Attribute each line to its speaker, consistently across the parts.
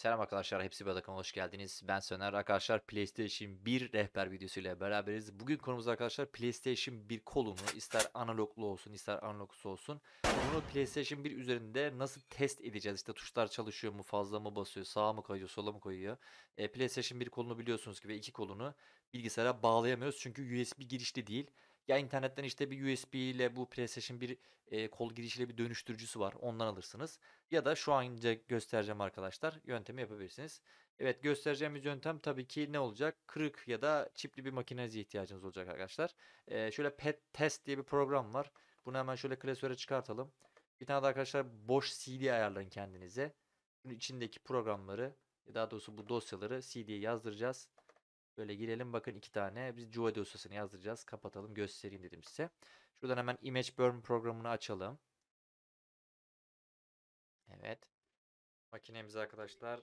Speaker 1: Selam arkadaşlar, hepsi bir takım hoş geldiniz. Ben Söner. Arkadaşlar PlayStation 1 rehber videosuyla beraberiz. Bugün konumuz arkadaşlar PlayStation 1 kolunu ister analoglu olsun ister analogsuz olsun. Bunu PlayStation 1 üzerinde nasıl test edeceğiz? İşte tuşlar çalışıyor mu, fazla mı basıyor, sağa mı kayıyor, sola mı koyuyor? E, PlayStation 1 kolunu biliyorsunuz ki ve iki kolunu bilgisayara bağlayamıyoruz çünkü USB girişli değil. Ya internetten işte bir USB ile bu PlayStation bir e, kol girişiyle bir dönüştürücüsü var. Ondan alırsınız. Ya da şu anca göstereceğim arkadaşlar. Yöntemi yapabilirsiniz. Evet göstereceğimiz yöntem tabii ki ne olacak? Kırık ya da çipli bir makinenize ihtiyacınız olacak arkadaşlar. E, şöyle pet test diye bir program var. Bunu hemen şöyle klasöre çıkartalım. Bir tane de arkadaşlar boş CD ayarlayın kendinize. Bunun içindeki programları daha doğrusu bu dosyaları CD'ye yazdıracağız. Böyle girelim bakın iki tane. Biz Juve dosyasını yazdıracağız. Kapatalım göstereyim dedim size. Şuradan hemen Image Burn programını açalım. Evet. Makinemize arkadaşlar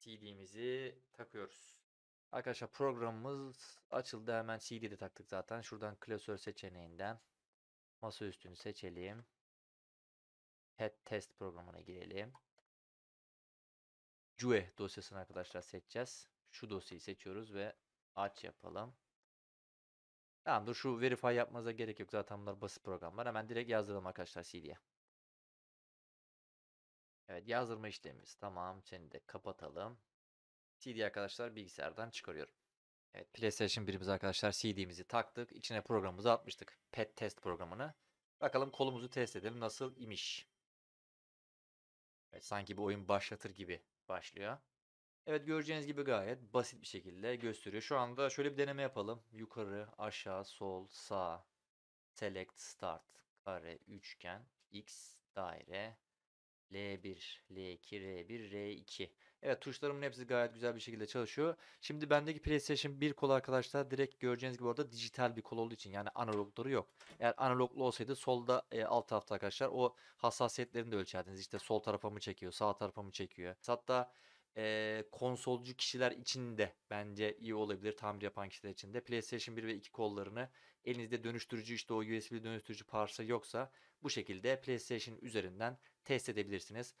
Speaker 1: CD'mizi takıyoruz. Arkadaşlar programımız açıldı. Hemen CD'de taktık zaten. Şuradan klasör seçeneğinden masa üstünü seçelim. Head test programına girelim. Jue dosyasını arkadaşlar seçeceğiz şu dosyayı seçiyoruz ve aç yapalım. Tamam dur şu verify yapmanıza gerek yok. Zaten bunlar basit programlar. Hemen direkt yazdıralım arkadaşlar CD'ye. Evet yazdırma işlemimiz. Tamam seni de kapatalım. CD arkadaşlar bilgisayardan çıkarıyorum. Evet PlayStation 1'imiz arkadaşlar CD'mizi taktık. İçine programımızı atmıştık. Pet test programını. Bakalım kolumuzu test edelim nasıl imiş. Evet sanki bir oyun başlatır gibi başlıyor. Evet göreceğiniz gibi gayet basit bir şekilde gösteriyor. Şu anda şöyle bir deneme yapalım. Yukarı, aşağı, sol, sağ, select, start, kare, üçgen, x, daire, L1, L2, R1, R2. Evet tuşlarımın hepsi gayet güzel bir şekilde çalışıyor. Şimdi bendeki PlayStation 1 kol arkadaşlar direkt göreceğiniz gibi orada dijital bir kol olduğu için yani analogları yok. Eğer analoglu olsaydı solda e, alt tarafta arkadaşlar o hassasiyetlerini de ölçerdiniz. İşte sol tarafa mı çekiyor, sağ tarafa mı çekiyor. Hatta e, konsolcu kişiler için de bence iyi olabilir tamir yapan kişiler için de. PlayStation 1 ve 2 kollarını elinizde dönüştürücü işte o USB dönüştürücü parça yoksa bu şekilde PlayStation üzerinden test edebilirsiniz.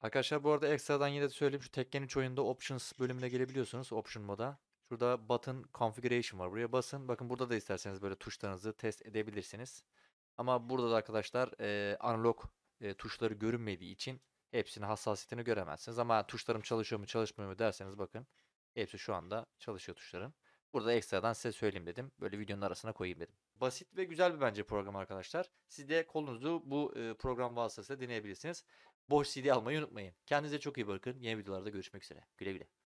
Speaker 1: Arkadaşlar bu arada ekstradan yine de söyleyeyim şu Tekken 3 oyunda Options bölümüne gelebiliyorsunuz Option moda. Şurada Button Configuration var. Buraya basın. Bakın burada da isterseniz böyle tuşlarınızı test edebilirsiniz. Ama burada da arkadaşlar e, analog e, tuşları görünmediği için Hepsinin hassasiyetini göremezsiniz. Ama tuşlarım çalışıyor mu çalışmıyor mu derseniz bakın. Hepsi şu anda çalışıyor tuşlarım. Burada ekstradan size söyleyeyim dedim. Böyle videonun arasına koyayım dedim. Basit ve güzel bir bence program arkadaşlar. Siz de kolunuzu bu e, program vasıtasıyla deneyebilirsiniz. Boş CD almayı unutmayın. Kendinize çok iyi bakın. Yeni videolarda görüşmek üzere. Güle güle.